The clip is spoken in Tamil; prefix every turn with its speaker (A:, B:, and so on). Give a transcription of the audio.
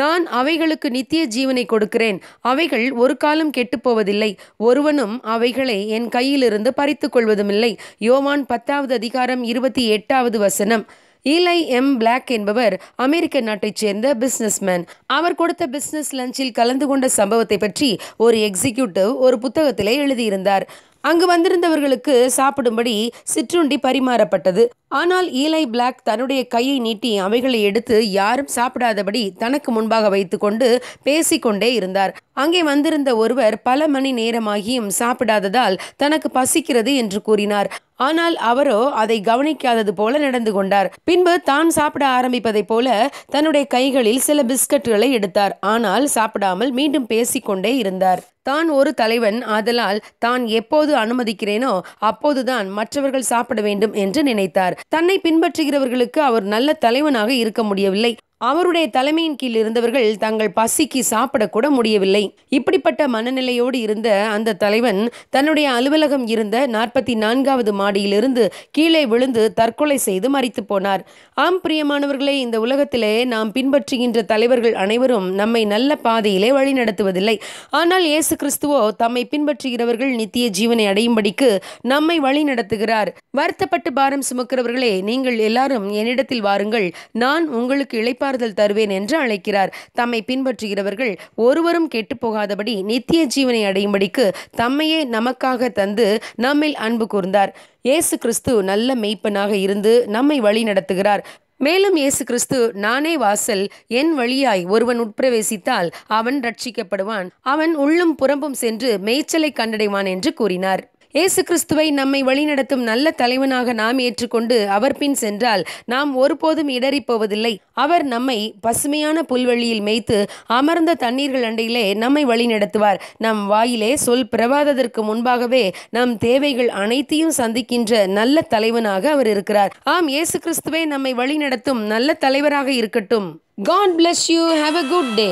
A: நான் அவைகளுக்கு நித்திய ஜீவனை கொடுக்கிறேன் அவைகள் ஒரு காலம் கெட்டுப்போவதில்லை ஒருவனும் அவைகளை என் கையிலிருந்து பறித்து கொள்வதுமில்லை யோவான் பத்தாவது அதிகாரம் இருபத்தி எட்டாவது வசனம் ஈலை எம் பிளாக் என்பவர் அமெரிக்க நாட்டைச் சேர்ந்த பிஸ்னஸ்மேன் அவர் கொடுத்த பிஸ்னஸ் லஞ்சில் கலந்து கொண்ட சம்பவத்தை பற்றி ஒரு எக்ஸிக்யூட்டிவ் ஒரு புத்தகத்திலே எழுதியிருந்தார் அங்கு வந்திருந்தவர்களுக்கு சாப்பிடும்படி சிற்றுண்டி பரிமாறப்பட்டது ஆனால் ஈலை பிளாக் தன்னுடைய கையை நீட்டி அவைகளை எடுத்து யாரும் சாப்பிடாதபடி தனக்கு முன்பாக வைத்துக்கொண்டு பேசிக்கொண்டே இருந்தார் அங்கே வந்திருந்த ஒருவர் பல மணி நேரமாகியும் சாப்பிடாததால் தனக்கு பசிக்கிறது என்று கூறினார் ஆனால் அவரோ அதை கவனிக்காதது போல நடந்து கொண்டார் பின்பு தான் சாப்பிட ஆரம்பிப்பதைப் போல தன்னுடைய கைகளில் சில பிஸ்கட்டுகளை எடுத்தார் ஆனால் சாப்பிடாமல் மீண்டும் பேசிக்கொண்டே இருந்தார் தான் ஒரு தலைவன் ஆதலால் தான் எப்போது அனுமதிக்கிறேனோ அப்போதுதான் மற்றவர்கள் சாப்பிட வேண்டும் என்று நினைத்தார் தன்னை பின்பற்றுகிறவர்களுக்கு அவர் நல்ல தலைவனாக இருக்க முடியவில்லை அவருடைய தலைமையின் கீழ் இருந்தவர்கள் தங்கள் பசிக்கு சாப்பிடக்கூட முடியவில்லை இப்படிப்பட்ட மனநிலையோடு இருந்த அந்த தலைவன் தன்னுடைய அலுவலகம் இருந்த நாற்பத்தி நான்காவது மாடியிலிருந்து கீழே விழுந்து தற்கொலை செய்து மறித்து போனார் ஆம் பிரியமானவர்களே இந்த உலகத்திலே நாம் பின்பற்றுகின்ற தலைவர்கள் அனைவரும் நம்மை நல்ல பாதையிலே வழிநடத்துவதில்லை ஆனால் இயேசு கிறிஸ்துவோ தம்மை பின்பற்றுகிறவர்கள் நித்திய ஜீவனை அடையும்படிக்கு நம்மை வழி நடத்துகிறார் வருத்தப்பட்டு பாரம் சுமக்கிறவர்களே நீங்கள் எல்லாரும் என்னிடத்தில் வாருங்கள் நான் உங்களுக்கு இழைப்பார் நற்சார்தல் தருவேன் என்று அழைக்கிறார் தம்மை பின்பற்றுகிறவர்கள் ஒருவரும் கெட்டுப்போகாதபடி நித்திய ஜீவனை அடையும்படிக்கு தம்மையே நமக்காக தந்து நம்மில் அன்பு கூர்ந்தார் இயேசு கிறிஸ்து நல்ல மெய்ப்பனாக இருந்து நம்மை வழி நடத்துகிறார் மேலும் இயேசு கிறிஸ்து நானே வாசல் என் வழியாய் ஒருவன் உட்பிரவேசித்தால் அவன் ரட்சிக்கப்படுவான் அவன் உள்ளும் புறம்பும் சென்று மேய்ச்சலை கண்டடைவான் என்று கூறினார் இயேசு கிறிஸ்துவை நம்மை வழிநடத்தும் நல்ல தலைவனாக நாம் ஏற்றுக்கொண்டு அவர் பின் சென்றால் நாம் ஒருபோதும் இடறிப்போவதில்லை அவர் நம்மை பசுமையான புல்வெளியில் மேய்த்து அமர்ந்த தண்ணீர்கள் அண்டையிலே நம்மை வழிநடத்துவார் நம் வாயிலே சொல் பிரவாததற்கு முன்பாகவே நம் தேவைகள் அனைத்தையும் சந்திக்கின்ற நல்ல தலைவனாக அவர் இருக்கிறார் ஆம் இயேசு கிறிஸ்துவே நம்மை வழிநடத்தும் நல்ல தலைவராக இருக்கட்டும் God bless you have a good day